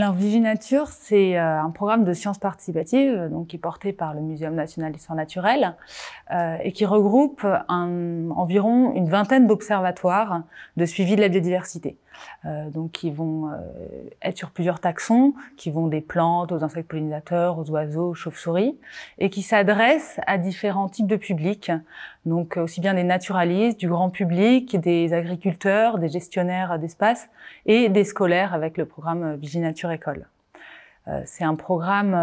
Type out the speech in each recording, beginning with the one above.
Alors c'est euh, un programme de sciences participatives euh, donc, qui est porté par le Muséum national d'histoire naturelle euh, et qui regroupe environ une vingtaine d'observatoires de suivi de la biodiversité. Euh, donc qui vont euh, être sur plusieurs taxons, qui vont des plantes aux insectes pollinisateurs, aux oiseaux, aux chauves-souris, et qui s'adressent à différents types de publics, donc euh, aussi bien des naturalistes, du grand public, des agriculteurs, des gestionnaires d'espace et des scolaires avec le programme Nature École. C'est un programme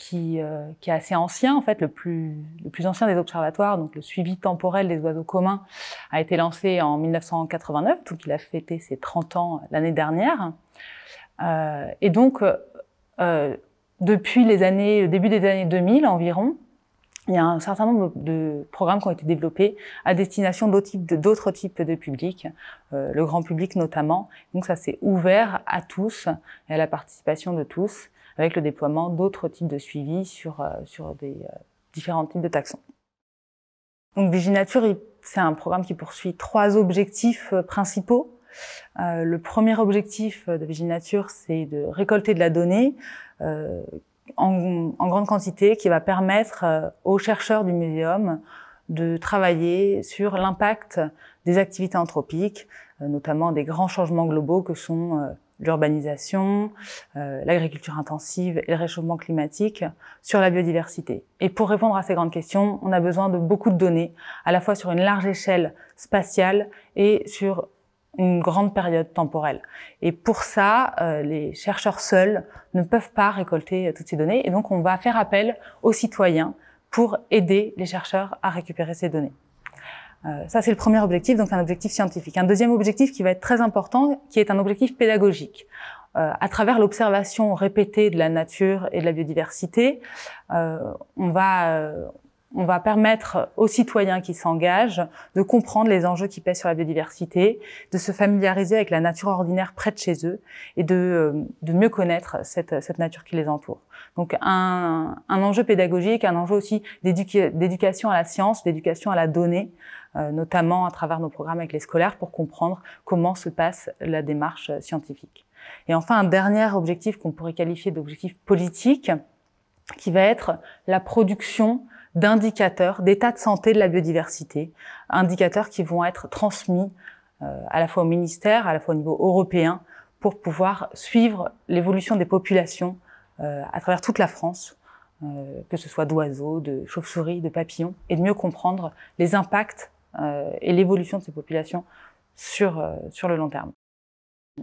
qui, euh, qui, est assez ancien, en fait, le plus, le plus ancien des observatoires, donc le suivi temporel des oiseaux communs, a été lancé en 1989, donc il a fêté ses 30 ans l'année dernière. Euh, et donc, euh, depuis les années, le début des années 2000 environ, il y a un certain nombre de programmes qui ont été développés à destination d'autres types de publics, euh, le grand public notamment. Donc ça s'est ouvert à tous et à la participation de tous avec le déploiement d'autres types de suivi sur, euh, des euh, différents types de taxons. Donc Viginature, c'est un programme qui poursuit trois objectifs euh, principaux. le premier objectif de Viginature, c'est de récolter de la donnée en, grande quantité qui va permettre aux chercheurs du muséum de travailler sur l'impact des activités anthropiques, notamment des grands changements globaux que sont l'urbanisation, euh, l'agriculture intensive et le réchauffement climatique sur la biodiversité. Et pour répondre à ces grandes questions, on a besoin de beaucoup de données, à la fois sur une large échelle spatiale et sur une grande période temporelle. Et pour ça, euh, les chercheurs seuls ne peuvent pas récolter euh, toutes ces données, et donc on va faire appel aux citoyens pour aider les chercheurs à récupérer ces données. Euh, ça, c'est le premier objectif, donc un objectif scientifique. Un deuxième objectif qui va être très important, qui est un objectif pédagogique. Euh, à travers l'observation répétée de la nature et de la biodiversité, euh, on va on va permettre aux citoyens qui s'engagent de comprendre les enjeux qui pèsent sur la biodiversité, de se familiariser avec la nature ordinaire près de chez eux et de, de mieux connaître cette, cette nature qui les entoure. Donc un, un enjeu pédagogique, un enjeu aussi d'éducation à la science, d'éducation à la donnée, euh, notamment à travers nos programmes avec les scolaires, pour comprendre comment se passe la démarche euh, scientifique. Et enfin, un dernier objectif qu'on pourrait qualifier d'objectif politique, qui va être la production d'indicateurs d'état de santé de la biodiversité, indicateurs qui vont être transmis euh, à la fois au ministère, à la fois au niveau européen, pour pouvoir suivre l'évolution des populations à travers toute la France, que ce soit d'oiseaux, de chauves-souris, de papillons, et de mieux comprendre les impacts euh, et l'évolution de ces populations sur, euh, sur le long terme.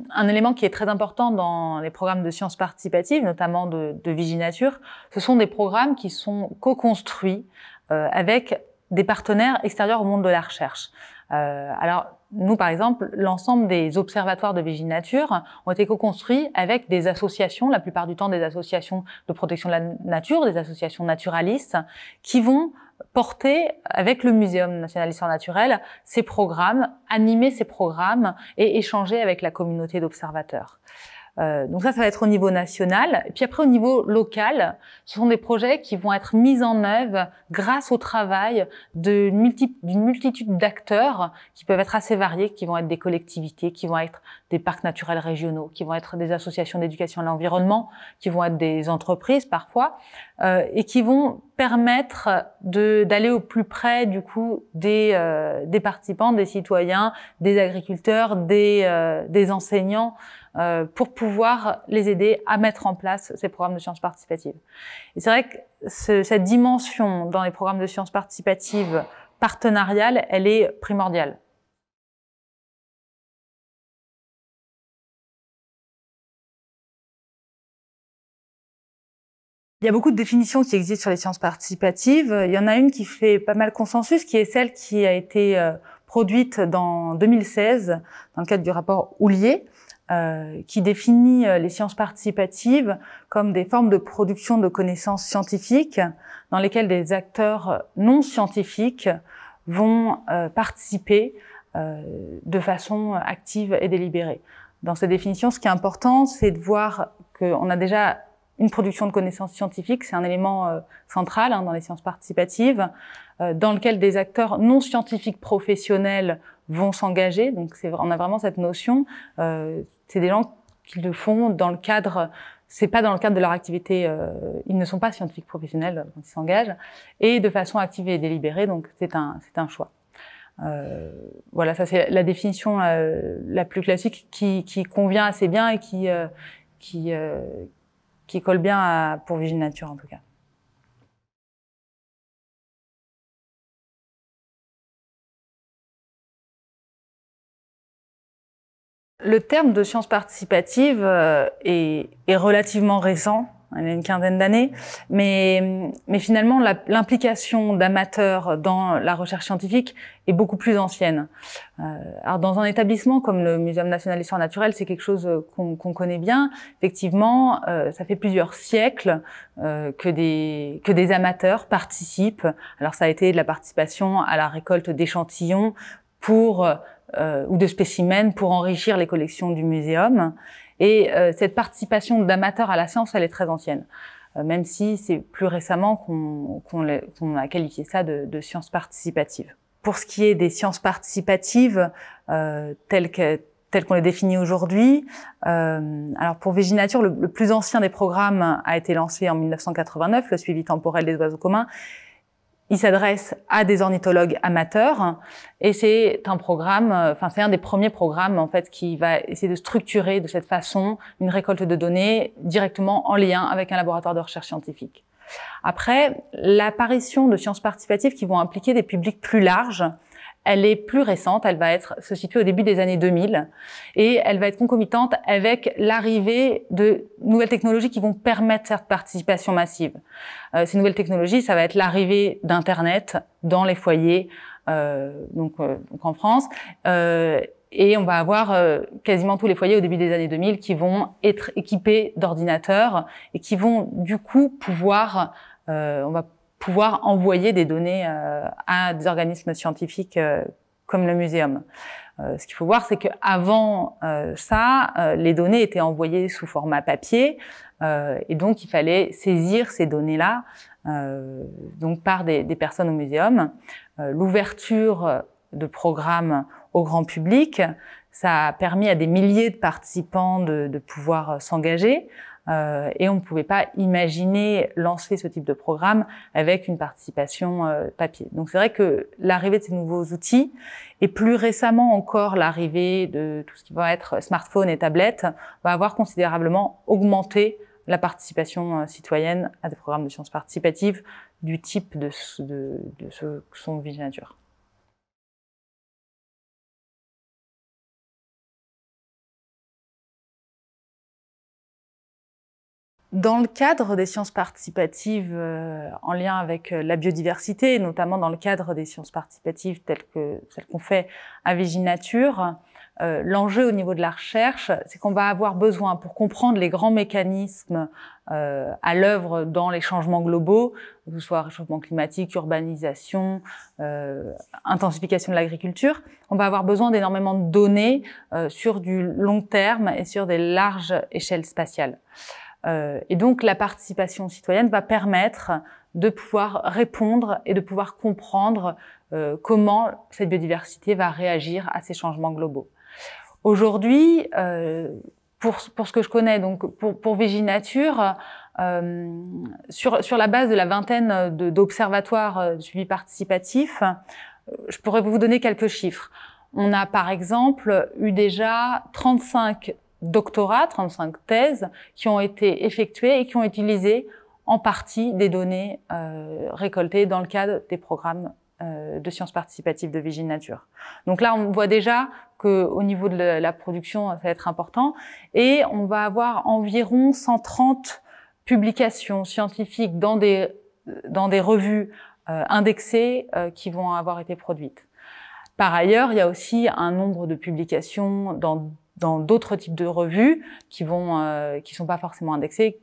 Un élément qui est très important dans les programmes de sciences participatives, notamment de, de Viginature, ce sont des programmes qui sont co-construits euh, avec des partenaires extérieurs au monde de la recherche. Euh, alors, nous, par exemple, l'ensemble des observatoires de Nature ont été co-construits avec des associations, la plupart du temps des associations de protection de la nature, des associations naturalistes, qui vont porter avec le Muséum national d'histoire naturelle ces programmes, animer ces programmes et échanger avec la communauté d'observateurs. Euh, donc ça, ça va être au niveau national. Et puis après, au niveau local, ce sont des projets qui vont être mis en œuvre grâce au travail d'une multitude d'acteurs qui peuvent être assez variés, qui vont être des collectivités, qui vont être des parcs naturels régionaux, qui vont être des associations d'éducation à l'environnement, qui vont être des entreprises parfois, euh, et qui vont permettre d'aller au plus près du coup des, euh, participants, des citoyens, des agriculteurs, des enseignants. Euh, pour pouvoir les aider à mettre en place ces programmes de sciences participatives. Et c'est vrai que cette dimension dans les programmes de sciences participatives partenariales, elle est primordiale. Il y a beaucoup de définitions qui existent sur les sciences participatives. Il y en a une qui fait pas mal consensus, qui est celle qui a été euh, produite dans 2016 dans le cadre du rapport Oulier. Euh, qui définit euh, les sciences participatives comme des formes de production de connaissances scientifiques dans lesquelles des acteurs non scientifiques vont euh, participer de façon active et délibérée. Dans cette définition, ce qui est important, c'est de voir qu'on a déjà une production de connaissances scientifiques, c'est un élément central hein, dans les sciences participatives, dans lequel des acteurs non scientifiques professionnels vont s'engager. Donc, on a vraiment cette notion. Euh, c'est des gens qui le font dans le cadre c'est pas dans le cadre de leur activité, euh, ils ne sont pas scientifiques professionnels quand ils s'engagent, et de façon active et délibérée, donc c'est un, c'est un choix. Euh, voilà, ça c'est la définition euh, la plus classique qui, qui, convient assez bien et qui, qui, qui colle bien pour Vigil Nature en tout cas. Le terme de science participative euh, est, est relativement récent, il y a une quinzaine d'années, mais, finalement l'implication d'amateurs dans la recherche scientifique est beaucoup plus ancienne. Euh, alors dans un établissement comme le Muséum national d'histoire naturelle, c'est quelque chose qu'on connaît bien. Effectivement, euh, ça fait plusieurs siècles que que des amateurs participent. Alors ça a été de la participation à la récolte d'échantillons pour euh, ou de spécimens pour enrichir les collections du muséum. Et euh, cette participation d'amateurs à la science, elle est très ancienne, euh, même si c'est plus récemment qu'on a qualifié ça de, de, science participative. Pour ce qui est des sciences participatives, telles que qu'on les définit aujourd'hui. Euh, alors pour Véginature, le plus ancien des programmes a été lancé en 1989, le suivi temporel des oiseaux communs, il s'adresse à des ornithologues amateurs et c'est un programme, euh, enfin c'est un des premiers programmes en fait qui va essayer de structurer de cette façon une récolte de données directement en lien avec un laboratoire de recherche scientifique. Après, l'apparition de sciences participatives qui vont impliquer des publics plus larges, elle est plus récente, elle va être, se situer au début des années 2000 et elle va être concomitante avec l'arrivée de nouvelles technologies qui vont permettre cette participation massive. Euh, ces nouvelles technologies, ça va être l'arrivée d'Internet dans les foyers, euh, euh, donc, en France, et on va avoir quasiment tous les foyers au début des années 2000 qui vont être équipés d'ordinateurs et qui vont du coup pouvoir, on va pouvoir envoyer des données euh, à des organismes scientifiques euh, comme le muséum. Euh, ce qu'il faut voir, c'est que avant ça, les données étaient envoyées sous format papier, et donc il fallait saisir ces données-là, donc par des, personnes au muséum. L'ouverture de programmes au grand public, ça a permis à des milliers de participants de, de pouvoir s'engager. Euh, et on ne pouvait pas imaginer lancer ce type de programme avec une participation euh, papier. Donc c'est vrai que l'arrivée de ces nouveaux outils et plus récemment encore l'arrivée de tout ce qui va être smartphone et tablette va avoir considérablement augmenté la participation euh, citoyenne à des programmes de sciences participatives du type de, de, de ce que sont Dans le cadre des sciences participatives euh, en lien avec euh, la biodiversité, notamment dans le cadre des sciences participatives telles que celles qu'on fait à Viginature, euh, l'enjeu au niveau de la recherche, c'est qu'on va avoir besoin, pour comprendre les grands mécanismes à l'œuvre dans les changements globaux, que ce soit réchauffement climatique, urbanisation, intensification de l'agriculture, on va avoir besoin d'énormément de données sur du long terme et sur des larges échelles spatiales. Euh, et donc la participation citoyenne va permettre de pouvoir répondre et de pouvoir comprendre euh, comment cette biodiversité va réagir à ces changements globaux. Aujourd'hui, euh, pour, pour, ce que je connais, donc pour, pour Viginature, euh, sur, sur, la base de la vingtaine d'observatoires de, suivi participatif, je pourrais vous donner quelques chiffres. On a par exemple eu déjà 35 doctorat, 35 thèses, qui ont été effectuées et qui ont utilisé en partie des données euh, récoltées dans le cadre des programmes euh, de sciences participatives de Vigine Nature. Donc là, on voit déjà que au niveau de la production, ça va être important. Et on va avoir environ 130 publications scientifiques dans des, dans des revues euh, indexées euh, qui vont avoir été produites. Par ailleurs, il y a aussi un nombre de publications dans dans d'autres types de revues qui vont, euh, qui sont pas forcément indexées,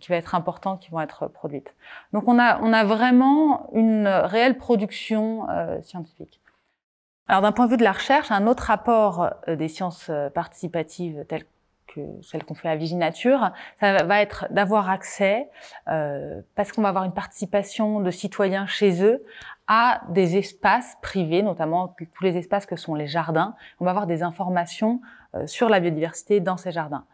qui va être important, qui vont être produites. Donc on a, on a vraiment une réelle production euh, scientifique. Alors d'un point de vue de la recherche, un autre rapport euh, des sciences participatives telles que celles qu'on fait à Viginature, ça va être d'avoir accès, euh, parce qu'on va avoir une participation de citoyens chez eux, à des espaces privés, notamment tous les espaces que sont les jardins. On va avoir des informations euh, sur la biodiversité dans ces jardins.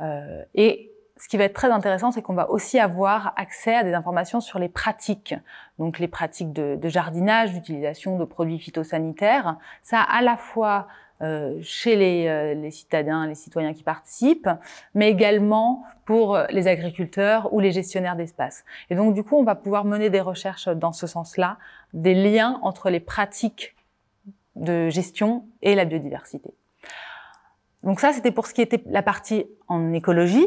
Euh, et ce qui va être très intéressant, c'est qu'on va aussi avoir accès à des informations sur les pratiques, donc les pratiques de, jardinage, d'utilisation de produits phytosanitaires. Ça, à la fois euh, chez les, les, citadins, les citoyens qui participent, mais également pour les agriculteurs ou les gestionnaires d'espace. Et donc, du coup, on va pouvoir mener des recherches dans ce sens-là, des liens entre les pratiques de gestion et la biodiversité. Donc ça, c'était pour ce qui était la partie en écologie.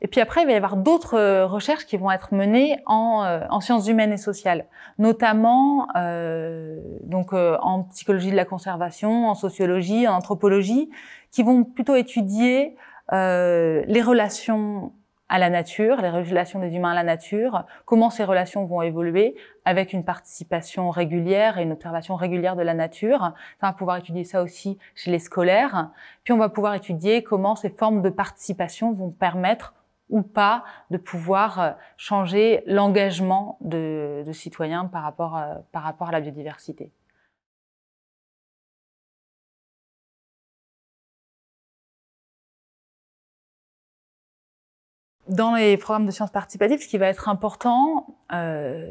Et puis après, il va y avoir d'autres euh, recherches qui vont être menées euh, en, sciences humaines et sociales, notamment euh, donc euh, en psychologie de la conservation, en sociologie, en anthropologie, qui vont plutôt étudier les relations à la nature, les relations des humains à la nature, comment ces relations vont évoluer avec une participation régulière et une observation régulière de la nature. On va pouvoir étudier ça aussi chez les scolaires. Puis on va pouvoir étudier comment ces formes de participation vont permettre ou pas de pouvoir euh, changer l'engagement de, citoyens euh, par rapport à la biodiversité. dans les programmes de sciences participatives, ce qui va être important, euh,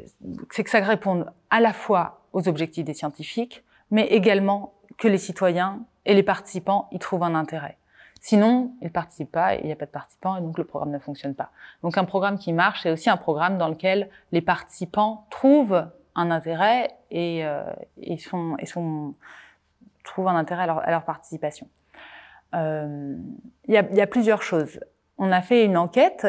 c'est que ça réponde à la fois aux objectifs des scientifiques, mais également que les citoyens et les participants y trouvent un intérêt. Sinon, ils ne participent pas, il n'y a pas de participants, et donc le programme ne fonctionne pas. Donc un programme qui marche, c'est aussi un programme dans lequel les participants trouvent un intérêt et, euh, sont, sont, trouvent un intérêt à leur, participation. Euh, il y, a, y a plusieurs choses on a fait une enquête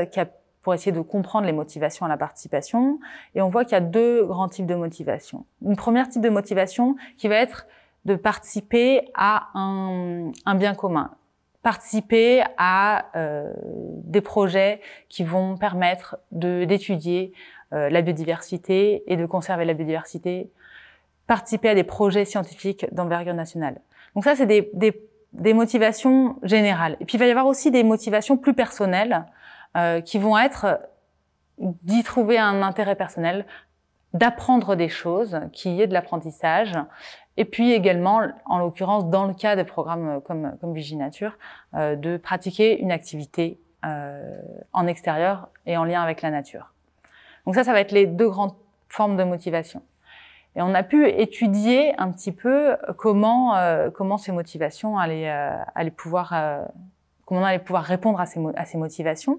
pour essayer de comprendre les motivations à la participation. Et on voit qu'il y a deux grands types de motivations. Une première type de motivation qui va être de participer à un, bien commun, participer à euh, des projets qui vont permettre d'étudier euh, la biodiversité et de conserver la biodiversité, participer à des projets scientifiques d'envergure nationale. Donc ça, c'est des, des des motivations générales. Et puis il va y avoir aussi des motivations plus personnelles euh, qui vont être d'y trouver un intérêt personnel, d'apprendre des choses, qui y ait de l'apprentissage. Et puis également, en l'occurrence, dans le cas des programmes comme, comme Viginature, euh, de pratiquer une activité euh, en extérieur et en lien avec la nature. Donc ça, ça va être les deux grandes formes de motivation. Et on a pu étudier un petit peu euh, comment, euh, comment ces motivations allaient, euh, pouvoir comment on allait pouvoir répondre à ces, à ces motivations.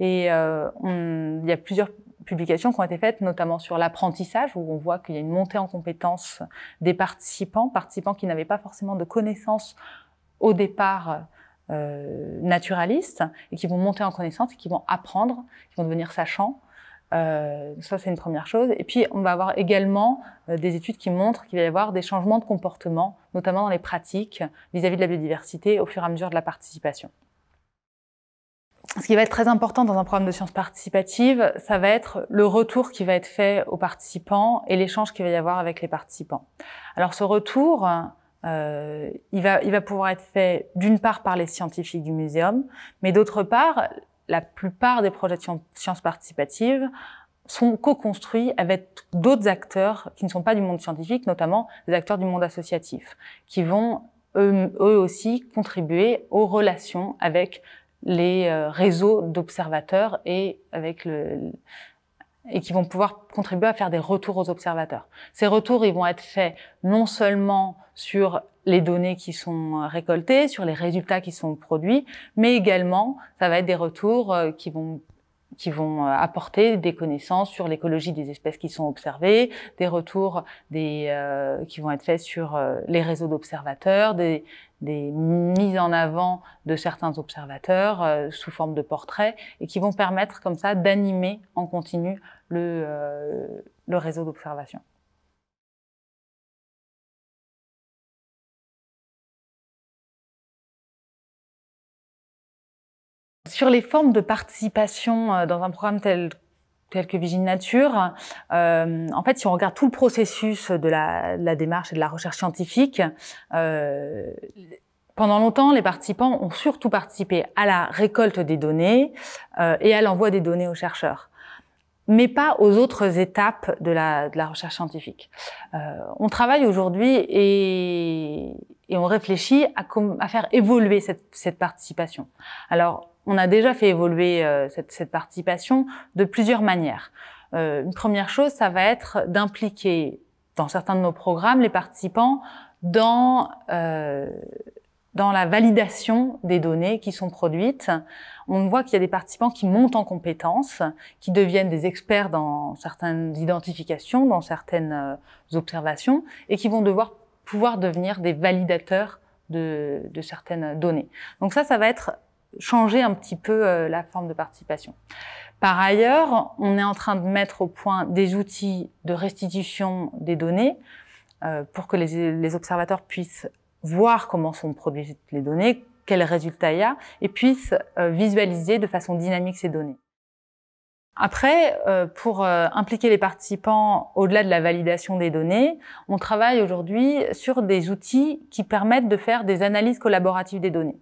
Et il y a plusieurs publications qui ont été faites, notamment sur l'apprentissage, où on voit qu'il y a une montée en compétences des participants, participants qui n'avaient pas forcément de connaissances au départ naturalistes, et qui vont monter en connaissances, et qui vont apprendre, qui vont devenir sachants, euh, ça, c'est une première chose. Et puis, on va avoir également euh, des études qui montrent qu'il va y avoir des changements de comportement, notamment dans les pratiques vis-à-vis de la biodiversité au fur et à mesure de la participation. Ce qui va être très important dans un programme de sciences participatives, ça va être le retour qui va être fait aux participants et l'échange qu'il va y avoir avec les participants. Alors ce retour, euh, il, va, il va pouvoir être fait d'une part par les scientifiques du muséum, mais d'autre part, la plupart des projets de sciences participatives sont co-construits avec d'autres acteurs qui ne sont pas du monde scientifique, notamment des acteurs du monde associatif, qui vont eux, eux aussi contribuer aux relations avec les euh, réseaux d'observateurs et avec le, et qui vont pouvoir contribuer à faire des retours aux observateurs. Ces retours, ils vont être faits non seulement sur les données qui sont euh, récoltées, sur les résultats qui sont produits, mais également, ça va être des retours euh, qui vont qui vont euh, apporter des connaissances sur l'écologie des espèces qui sont observées, des retours euh, qui vont être faits sur euh, les réseaux d'observateurs, des, mises en avant de certains observateurs sous forme de portraits, et qui vont permettre comme ça d'animer en continu le réseau d'observation. Sur les formes de participation euh, dans un programme tel tel que Vigine Nature. Euh, en fait, si on regarde tout le processus de la, la démarche et de la recherche scientifique, euh, pendant longtemps, les participants ont surtout participé à la récolte des données euh, et à l'envoi des données aux chercheurs mais pas aux autres étapes de la, de la recherche scientifique. Euh, on travaille aujourd'hui et, et, on réfléchit à, à faire évoluer cette, cette participation. Alors, on a déjà fait évoluer euh, cette, participation de plusieurs manières. Euh, une première chose, ça va être d'impliquer dans certains de nos programmes les participants dans euh, dans la validation des données qui sont produites. On voit qu'il y a des participants qui montent en compétences, qui deviennent des experts dans certaines identifications, dans certaines observations, et qui vont devoir pouvoir devenir des validateurs de, de certaines données. Donc ça, ça va être changer un petit peu euh, la forme de participation. Par ailleurs, on est en train de mettre au point des outils de restitution des données euh, pour que les, observateurs puissent voir comment sont produites les données, quels résultats il y a, et puissent euh, visualiser de façon dynamique ces données. Après, euh, pour impliquer les participants au-delà de la validation des données, on travaille aujourd'hui sur des outils qui permettent de faire des analyses collaboratives des données.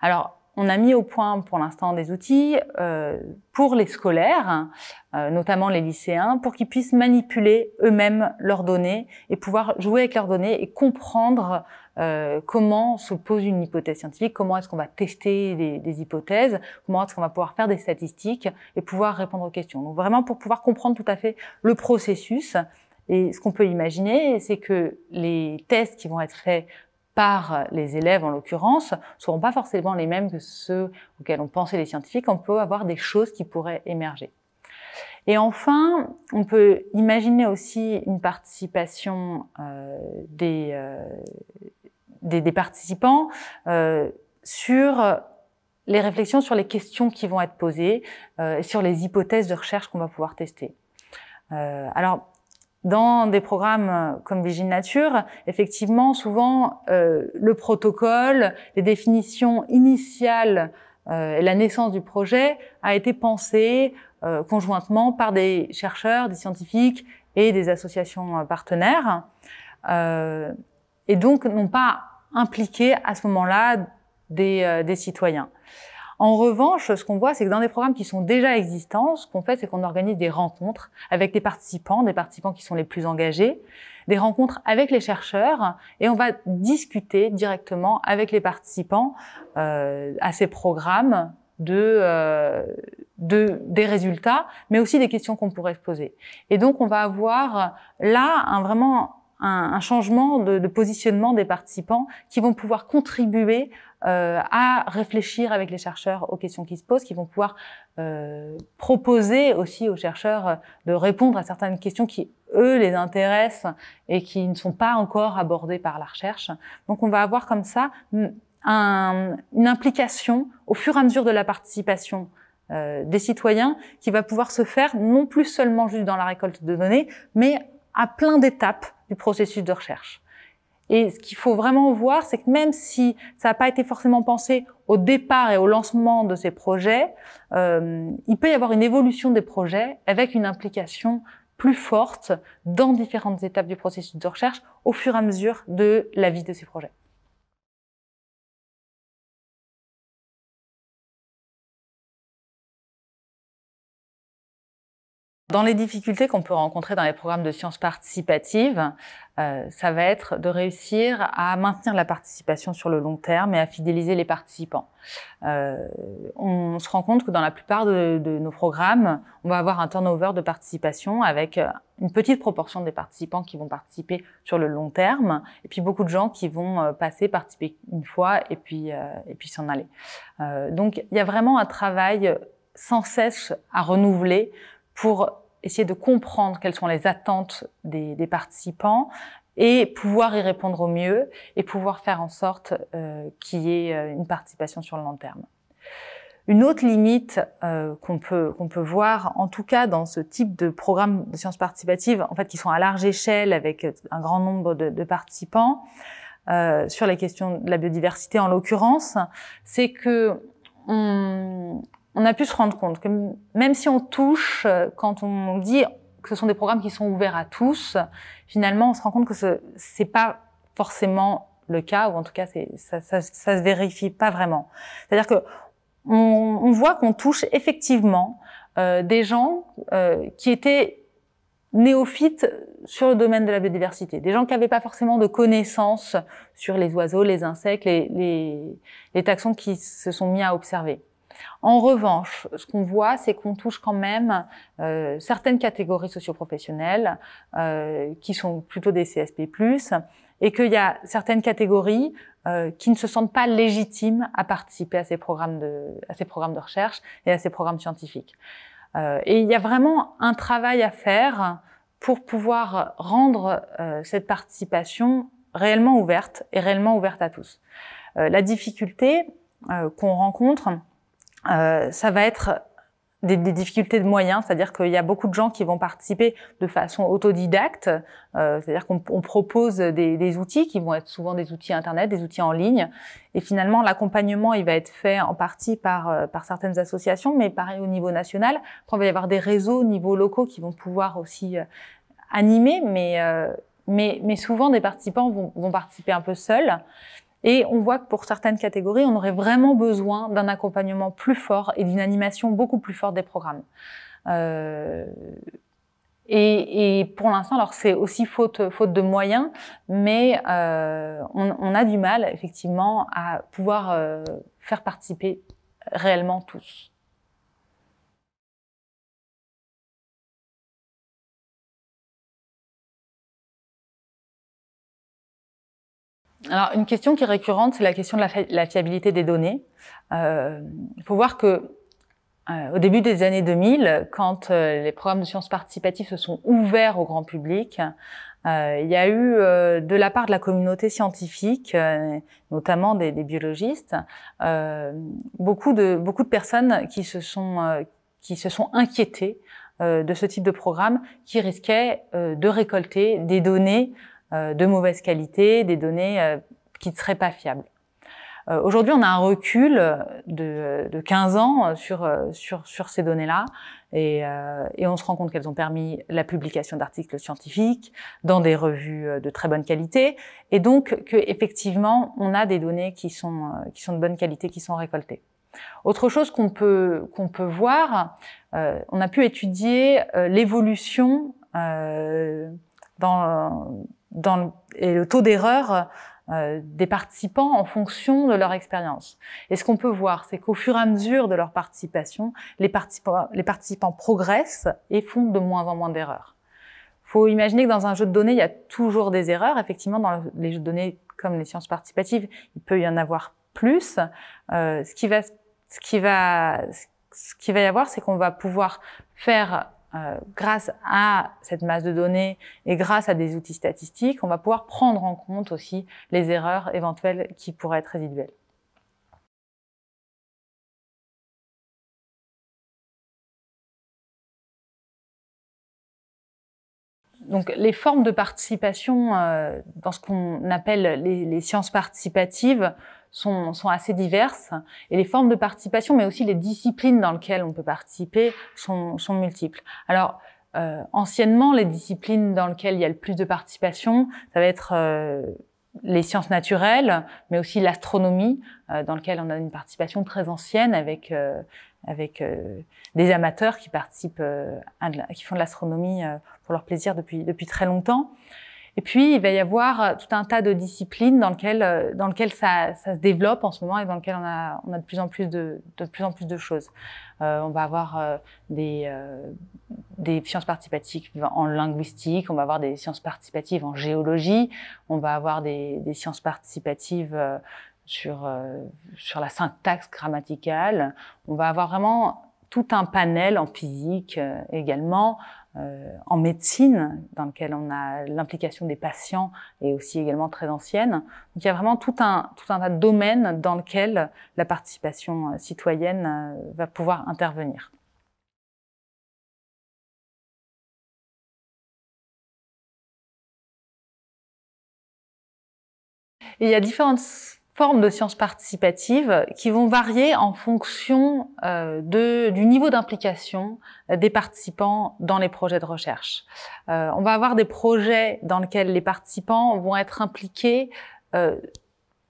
Alors, on a mis au point pour l'instant des outils euh, pour les scolaires, euh, notamment les lycéens, pour qu'ils puissent manipuler eux-mêmes leurs données et pouvoir jouer avec leurs données et comprendre euh, comment se pose une hypothèse scientifique, comment est-ce qu'on va tester des, des hypothèses, comment est-ce qu'on va pouvoir faire des statistiques et pouvoir répondre aux questions. Donc vraiment pour pouvoir comprendre tout à fait le processus. Et ce qu'on peut imaginer, c'est que les tests qui vont être faits par les élèves en l'occurrence, ne seront pas forcément les mêmes que ceux auxquels ont pensé les scientifiques. On peut avoir des choses qui pourraient émerger. Et enfin, on peut imaginer aussi une participation euh, euh, des, des, participants euh, sur les réflexions sur les questions qui vont être posées, sur les hypothèses de recherche qu'on va pouvoir tester. alors, dans des programmes euh, comme Vigile Nature, effectivement, souvent, euh, le protocole, les définitions initiales euh, et la naissance du projet a été pensée euh, conjointement par des chercheurs, des scientifiques et des associations euh, partenaires, et donc n'ont pas impliqué à ce moment-là des, des citoyens. En revanche, ce qu'on voit, c'est que dans des programmes qui sont déjà existants, ce qu'on fait, c'est qu'on organise des rencontres avec des participants, des participants qui sont les plus engagés, des rencontres avec les chercheurs, et on va discuter directement avec les participants euh, à ces programmes de, euh, de, des résultats, mais aussi des questions qu'on pourrait se poser. Et donc, on va avoir là un vraiment un, changement de, positionnement des participants qui vont pouvoir contribuer euh, à réfléchir avec les chercheurs aux questions qui se posent, qui vont pouvoir euh, proposer aussi aux chercheurs euh, de répondre à certaines questions qui, eux, les intéressent et qui ne sont pas encore abordées par la recherche. Donc on va avoir comme ça une implication au fur et à mesure de la participation des citoyens qui va pouvoir se faire non plus seulement juste dans la récolte de données, mais à plein d'étapes du processus de recherche. Et ce qu'il faut vraiment voir, c'est que même si ça n'a pas été forcément pensé au départ et au lancement de ces projets, euh, il peut y avoir une évolution des projets avec une implication plus forte dans différentes étapes du processus de recherche au fur et à mesure de la vie de ces projets. Dans les difficultés qu'on peut rencontrer dans les programmes de sciences participatives, euh, ça va être de réussir à maintenir la participation sur le long terme et à fidéliser les participants. Euh, on se rend compte que dans la plupart de, nos programmes, on va avoir un turnover de participation avec euh, une petite proportion des participants qui vont participer sur le long terme et puis beaucoup de gens qui vont euh, passer, participer une fois et puis euh, et puis s'en aller. donc il y a vraiment un travail sans cesse à renouveler pour essayer de comprendre quelles sont les attentes des, participants et pouvoir y répondre au mieux et pouvoir faire en sorte euh, qu'il y ait euh, une participation sur le long terme. Une autre limite euh, qu'on peut qu'on peut voir, en tout cas dans ce type de programme de sciences participatives, en fait qui sont à large échelle avec un grand nombre de, participants, sur la question de la biodiversité en l'occurrence, c'est que on a pu se rendre compte que même si on touche, euh, quand on dit que ce sont des programmes qui sont ouverts à tous, finalement, on se rend compte que ce n'est pas forcément le cas, ou en tout cas, ça, ça, se vérifie pas vraiment. C'est-à-dire que on, voit qu'on touche effectivement euh, des gens euh, qui étaient néophytes sur le domaine de la biodiversité, des gens qui n'avaient pas forcément de connaissances sur les oiseaux, les insectes, les taxons qui se sont mis à observer. En revanche, ce qu'on voit, c'est qu'on touche quand même euh, certaines catégories socioprofessionnelles euh, qui sont plutôt des CSP+, et qu'il y a certaines catégories euh, qui ne se sentent pas légitimes à participer à ces programmes de recherche et à ces programmes scientifiques. Euh, et il y a vraiment un travail à faire pour pouvoir rendre cette participation réellement ouverte et réellement ouverte à tous. la difficulté qu'on rencontre, euh, ça va être des, des, difficultés de moyens, c'est-à-dire qu'il y a beaucoup de gens qui vont participer de façon autodidacte, euh, c'est-à-dire qu'on propose des, des, outils qui vont être souvent des outils Internet, des outils en ligne, et finalement l'accompagnement il va être fait en partie par, euh, par certaines associations, mais pareil au niveau national. Après, il va y avoir des réseaux au niveau locaux qui vont pouvoir aussi animer, mais, mais, mais souvent des participants vont, vont participer un peu seuls. Et on voit que pour certaines catégories, on aurait vraiment besoin d'un accompagnement plus fort et d'une animation beaucoup plus forte des programmes. Euh, et, pour l'instant, alors c'est aussi faute, de moyens, mais euh, on, a du mal effectivement à pouvoir euh, faire participer réellement tous. Alors, une question qui est récurrente, c'est la question de la, fiabilité des données. Il euh, faut voir que euh, au début des années 2000, quand euh, les programmes de sciences participatives se sont ouverts au grand public, il y a eu de la part de la communauté scientifique, notamment des, biologistes, beaucoup de beaucoup de personnes qui se sont qui se sont inquiétées de ce type de programme, qui risquaient de récolter des données euh, de mauvaise qualité, des données euh, qui ne seraient pas fiables. Euh, aujourd'hui, on a un recul de, de 15 ans sur, sur, ces données-là et, on se rend compte qu'elles ont permis la publication d'articles scientifiques dans des revues de très bonne qualité et donc qu'effectivement, on a des données qui sont, qui sont de bonne qualité, qui sont récoltées. Autre chose qu'on peut, qu'on peut voir, on a pu étudier l'évolution dans et le taux d'erreur euh, des participants en fonction de leur expérience. Et ce qu'on peut voir, c'est qu'au fur et à mesure de leur participation, les participants, les participants progressent et font de moins en moins d'erreurs. faut imaginer que dans un jeu de données, il y a toujours des erreurs. Effectivement, dans les jeux de données comme les sciences participatives, il peut y en avoir plus. Euh, ce qui va, ce qui va, ce qui va y avoir, c'est qu'on va pouvoir faire euh, grâce à cette masse de données et grâce à des outils statistiques, on va pouvoir prendre en compte aussi les erreurs éventuelles qui pourraient être résiduelles. Donc, les formes de participation euh, dans ce qu'on appelle les, sciences participatives sont, assez diverses. Et les formes de participation, mais aussi les disciplines dans lesquelles on peut participer, sont, multiples. Alors, euh, anciennement, les disciplines dans lesquelles il y a le plus de participation, ça va être euh, les sciences naturelles, mais aussi l'astronomie, dans laquelle on a une participation très ancienne avec avec des amateurs qui participent, qui font de l'astronomie pour leur plaisir depuis, depuis très longtemps. Et puis, il va y avoir euh, tout un tas de disciplines dans lesquelles, euh, dans lequel ça, ça, se développe en ce moment et dans lesquelles on a, on a de, plus en plus de, de plus en plus de choses. Euh, on va avoir des, des sciences participatives en linguistique, on va avoir des sciences participatives en géologie, on va avoir des, des sciences participatives sur, sur la syntaxe grammaticale. On va avoir vraiment tout un panel en physique également euh, en médecine, dans lequel on a l'implication des patients et aussi également très ancienne. Donc il y a vraiment tout un, tout un tas de domaines dans lequel la participation euh, citoyenne euh, va pouvoir intervenir. il y a différentes formes de sciences participatives qui vont varier en fonction euh, du niveau d'implication euh, des participants dans les projets de recherche. Euh, on va avoir des projets dans lesquels les participants vont être impliqués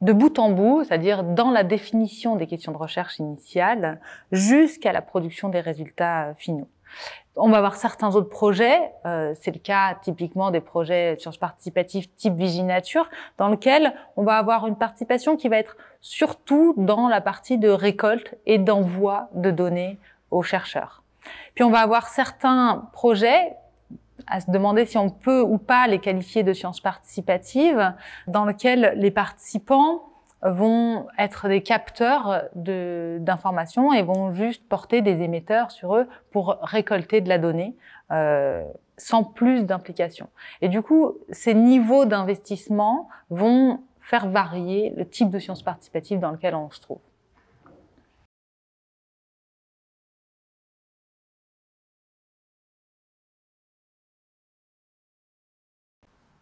de bout en bout, c'est-à-dire dans la définition des questions de recherche initiales jusqu'à la production des résultats finaux. On va avoir certains autres projets, euh, c'est le cas typiquement des projets de sciences participatives type nature dans lequel on va avoir une participation qui va être surtout dans la partie de récolte et d'envoi de données aux chercheurs. Puis on va avoir certains projets à se demander si on peut ou pas les qualifier de sciences participatives, dans lequel les participants vont être des capteurs d'informations et vont juste porter des émetteurs sur eux pour récolter de la donnée euh, sans plus d'implication. Et du coup, ces niveaux d'investissement vont faire varier le type de science participative dans lequel on se trouve.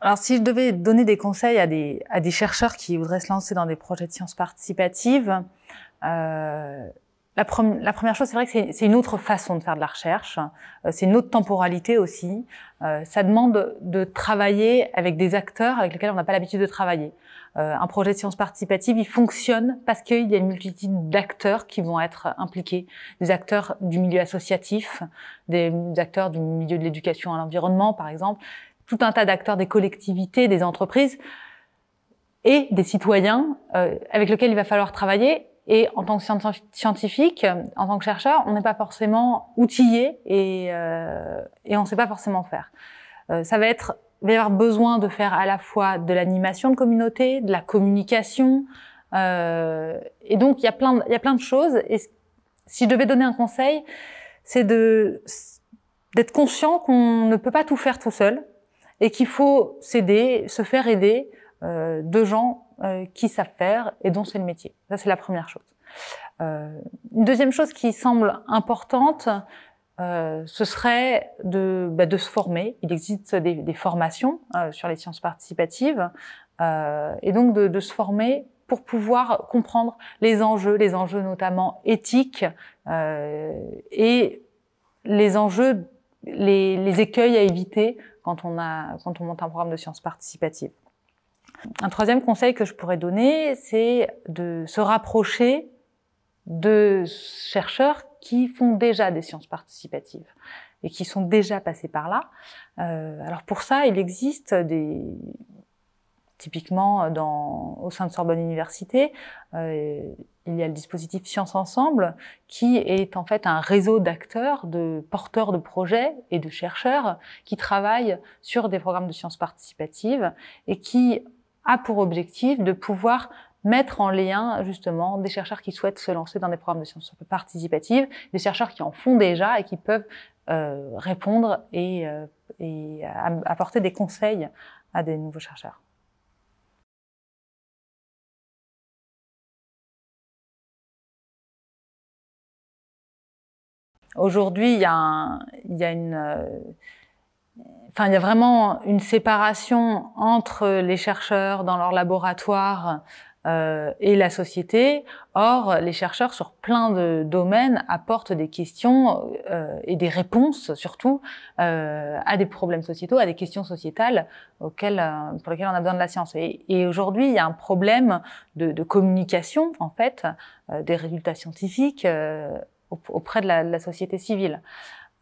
Alors, si je devais donner des conseils à des, à des chercheurs qui voudraient se lancer dans des projets de sciences participatives, euh, la, la, première chose, c'est vrai que c'est une autre façon de faire de la recherche, euh, c'est une autre temporalité aussi. Euh, ça demande de travailler avec des acteurs avec lesquels on n'a pas l'habitude de travailler. Euh, un projet de sciences participatives, il fonctionne parce qu'il y a une multitude d'acteurs qui vont être impliqués, des acteurs du milieu associatif, des acteurs du milieu de l'éducation à l'environnement, par exemple tout un tas d'acteurs, des collectivités, des entreprises et des citoyens euh, avec lesquels il va falloir travailler. Et en tant que scientifique, euh, en tant que chercheur, on n'est pas forcément outillé et, euh, et on ne sait pas forcément faire. ça va être il va y avoir besoin de faire à la fois de l'animation de communauté, de la communication, et donc il y a plein de, il y a plein de choses. Et si je devais donner un conseil, c'est de d'être conscient qu'on ne peut pas tout faire tout seul, et qu'il faut s'aider, se faire aider euh, de gens euh, qui savent faire et dont c'est le métier. Ça, c'est la première chose. Euh, une deuxième chose qui semble importante, euh, ce serait bah, de, se former. Il existe des, formations euh, sur les sciences participatives, et donc de, se former pour pouvoir comprendre les enjeux, les enjeux notamment éthiques et les enjeux, les, écueils à éviter quand on, a, quand on monte un programme de sciences participatives. Un troisième conseil que je pourrais donner, c'est de se rapprocher de chercheurs qui font déjà des sciences participatives et qui sont déjà passés par là. Euh, alors pour ça, il existe des, Typiquement, euh, au sein de Sorbonne Université, euh, il y a le dispositif Science Ensemble, qui est en fait un réseau d'acteurs, de porteurs de projets et de chercheurs qui travaillent sur des programmes de sciences participatives et qui a pour objectif de pouvoir mettre en lien justement des chercheurs qui souhaitent se lancer dans des programmes de sciences participatives, des chercheurs qui en font déjà et qui peuvent euh, répondre et apporter des conseils à des nouveaux chercheurs. Aujourd'hui, il y a, il y a une, euh, enfin, il y a vraiment une séparation entre les chercheurs dans leur laboratoire euh, et la société. Or, les chercheurs sur plein de domaines apportent des questions euh, et des réponses surtout euh, à des problèmes sociétaux, à des questions sociétales auxquelles, euh, pour lesquelles on a besoin de la science. Et, aujourd'hui, il y a un problème de, de communication en fait euh, des résultats scientifiques auprès de la, société civile.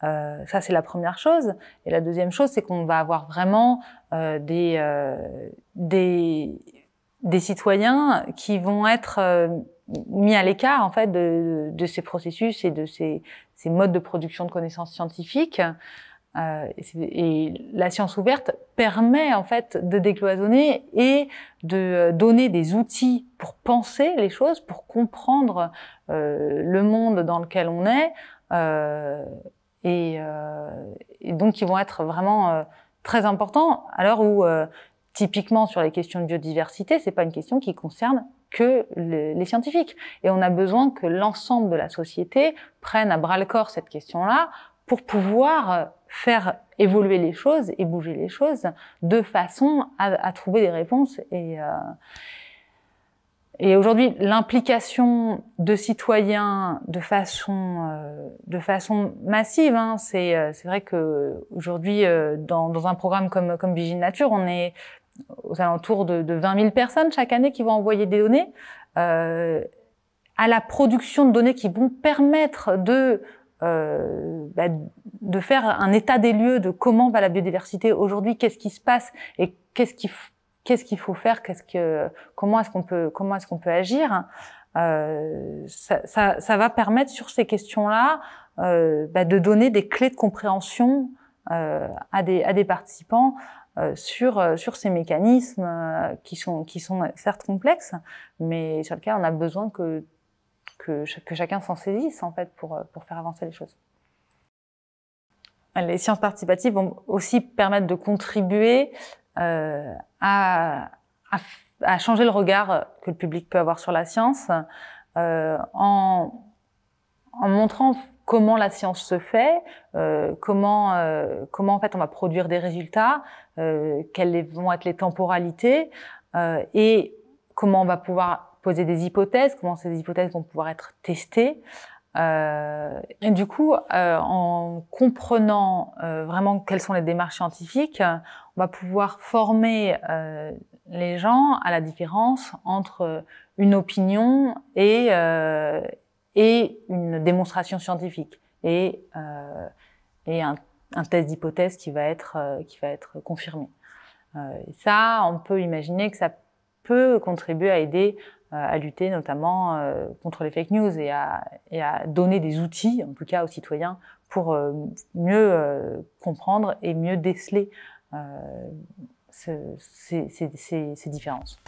Euh, ça, c'est la première chose. Et la deuxième chose, c'est qu'on va avoir vraiment euh, euh, des, des, citoyens qui vont être mis à l'écart en fait de, ces processus et de ces, ces modes de production de connaissances scientifiques. Euh, et, la science ouverte permet en fait de décloisonner et de euh, donner des outils pour penser les choses, pour comprendre euh, le monde dans lequel on est, et, donc qui vont être vraiment très importants. Alors où typiquement sur les questions de biodiversité, c'est pas une question qui concerne que les scientifiques, et on a besoin que l'ensemble de la société prenne à bras le corps cette question-là pour pouvoir faire évoluer les choses et bouger les choses de façon à, trouver des réponses. Et, euh, et aujourd'hui, l'implication de citoyens de façon, euh, de façon massive, hein, c'est euh, vrai que aujourd'hui, dans, dans, un programme comme, comme Vigine Nature, on est aux alentours de, de 20 000 personnes chaque année qui vont envoyer des données. Euh, à la production de données qui vont permettre de euh, bah, de faire un état des lieux de comment va la biodiversité aujourd'hui, qu'est-ce qui se passe et qu'est-ce qu'il qu'est-ce qu'il faut faire, qu'est-ce que comment est-ce qu'on peut comment est-ce qu'on peut agir. Hein. Euh, ça, ça, ça, va permettre sur ces questions-là euh, bah, de donner des clés de compréhension euh, à des à des participants. Euh, sur, sur ces mécanismes qui sont, qui sont certes complexes, mais sur lesquels on a besoin que que, que chacun s'en saisisse en fait pour, euh, pour faire avancer les choses. Les sciences participatives vont aussi permettre de contribuer euh, à, à, changer le regard que le public peut avoir sur la science euh, en, en montrant comment la science se fait, euh, comment euh, comment en fait on va produire des résultats, euh, quelles vont être les temporalités euh, et comment on va pouvoir poser des hypothèses, comment ces hypothèses vont pouvoir être testées. Euh, et du coup, euh, en comprenant euh, vraiment quelles sont les démarches scientifiques, on va pouvoir former euh, les gens à la différence entre une opinion et, euh, et une démonstration scientifique et, et un, un, test d'hypothèse qui va être, qui va être confirmé. Et ça, on peut imaginer que ça peut contribuer à aider euh, à lutter notamment euh, contre les fake news et à, donner des outils, en tout cas aux citoyens, pour euh, mieux comprendre et mieux déceler ces différences.